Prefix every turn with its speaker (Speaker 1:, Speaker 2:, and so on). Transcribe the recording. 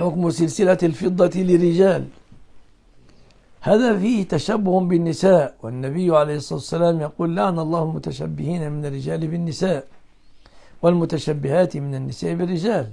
Speaker 1: حكم سلسلة الفضة للرجال هذا فيه تشبه بالنساء والنبي عليه الصلاة والسلام يقول لعن الله المتشبهين من الرجال بالنساء والمتشبهات من النساء بالرجال